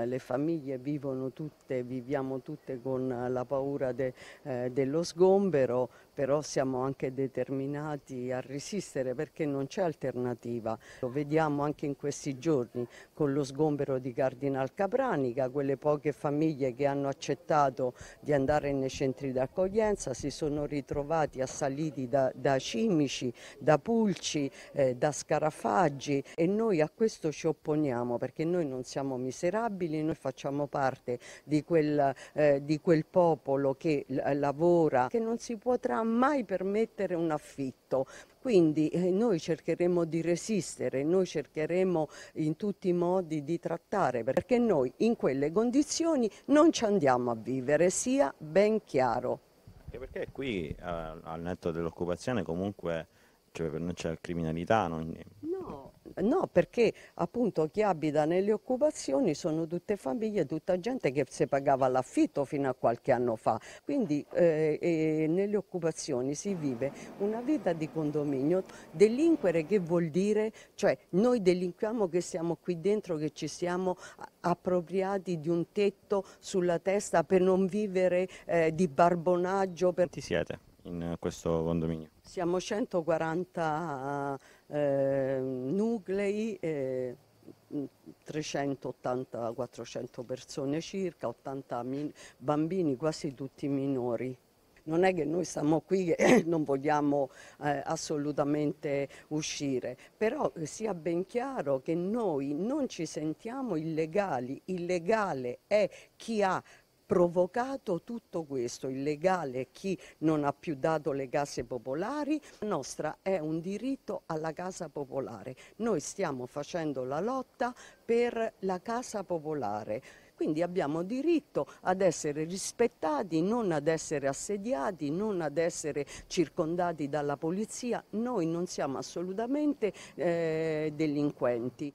Eh, le famiglie vivono tutte, viviamo tutte con eh, la paura de, eh, dello sgombero, però siamo anche determinati a resistere perché non c'è alternativa. Lo vediamo anche in questi giorni con lo sgombero di Cardinal Capranica, quelle poche famiglie che hanno accettato di andare nei centri d'accoglienza si sono ritrovati assaliti da, da cimici, da pulci, eh, da scarafaggi e noi a questo ci opponiamo perché noi non siamo miserabili disponibili, noi facciamo parte di quel, eh, di quel popolo che lavora, che non si potrà mai permettere un affitto. Quindi eh, noi cercheremo di resistere, noi cercheremo in tutti i modi di trattare, perché noi in quelle condizioni non ci andiamo a vivere, sia ben chiaro. Anche perché qui eh, al netto dell'occupazione comunque cioè, non c'è criminalità. Non... No, No, perché appunto chi abita nelle occupazioni sono tutte famiglie, tutta gente che si pagava l'affitto fino a qualche anno fa. Quindi eh, nelle occupazioni si vive una vita di condominio. Delinquere che vuol dire? Cioè noi delinquiamo che siamo qui dentro, che ci siamo appropriati di un tetto sulla testa per non vivere eh, di barbonaggio. Per... Chi siete? in questo condominio? Siamo 140 eh, nuclei, eh, 380-400 mm, persone circa, 80 bambini, quasi tutti minori. Non è che noi siamo qui e non vogliamo eh, assolutamente uscire, però eh, sia ben chiaro che noi non ci sentiamo illegali, illegale è chi ha provocato tutto questo, illegale chi non ha più dato le case popolari, la nostra è un diritto alla casa popolare, noi stiamo facendo la lotta per la casa popolare. Quindi abbiamo diritto ad essere rispettati, non ad essere assediati, non ad essere circondati dalla polizia. Noi non siamo assolutamente eh, delinquenti.